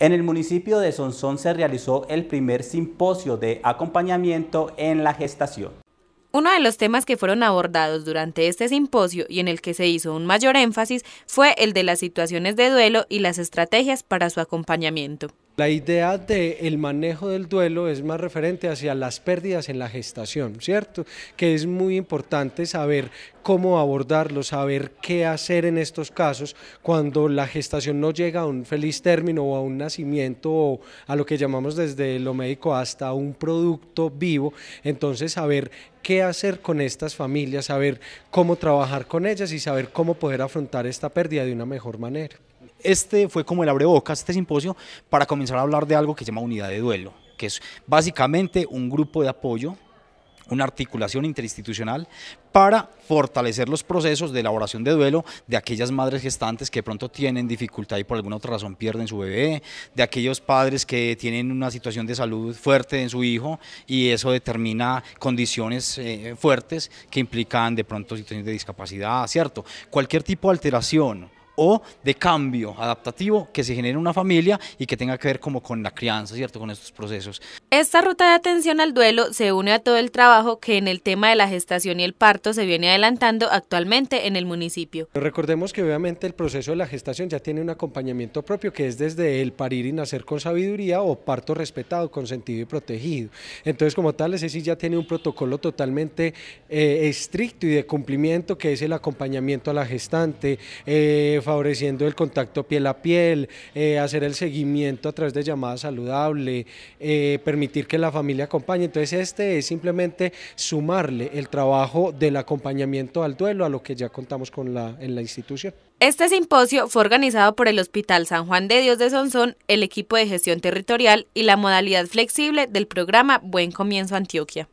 En el municipio de Sonsón se realizó el primer simposio de acompañamiento en la gestación. Uno de los temas que fueron abordados durante este simposio y en el que se hizo un mayor énfasis fue el de las situaciones de duelo y las estrategias para su acompañamiento. La idea del el manejo del duelo es más referente hacia las pérdidas en la gestación, ¿cierto? Que es muy importante saber cómo abordarlo, saber qué hacer en estos casos cuando la gestación no llega a un feliz término o a un nacimiento o a lo que llamamos desde lo médico hasta un producto vivo. Entonces saber qué hacer con estas familias, saber cómo trabajar con ellas y saber cómo poder afrontar esta pérdida de una mejor manera este fue como el abrebocas, este simposio, para comenzar a hablar de algo que se llama unidad de duelo, que es básicamente un grupo de apoyo una articulación interinstitucional para fortalecer los procesos de elaboración de duelo de aquellas madres gestantes que pronto tienen dificultad y por alguna otra razón pierden su bebé, de aquellos padres que tienen una situación de salud fuerte en su hijo y eso determina condiciones eh, fuertes que implican de pronto situaciones de discapacidad, ¿cierto? Cualquier tipo de alteración o de cambio adaptativo que se genere en una familia y que tenga que ver como con la crianza, ¿cierto? Con estos procesos. Esta ruta de atención al duelo se une a todo el trabajo que en el tema de la gestación y el parto se viene adelantando actualmente en el municipio. Recordemos que obviamente el proceso de la gestación ya tiene un acompañamiento propio que es desde el parir y nacer con sabiduría o parto respetado, consentido y protegido. Entonces como tal, ese sí ya tiene un protocolo totalmente eh, estricto y de cumplimiento que es el acompañamiento a la gestante, eh, favoreciendo el contacto piel a piel, eh, hacer el seguimiento a través de llamadas saludable, eh, permitir que la familia acompañe. Entonces este es simplemente sumarle el trabajo del acompañamiento al duelo a lo que ya contamos con la, en la institución. Este simposio fue organizado por el Hospital San Juan de Dios de Sonsón, el equipo de gestión territorial y la modalidad flexible del programa Buen Comienzo Antioquia.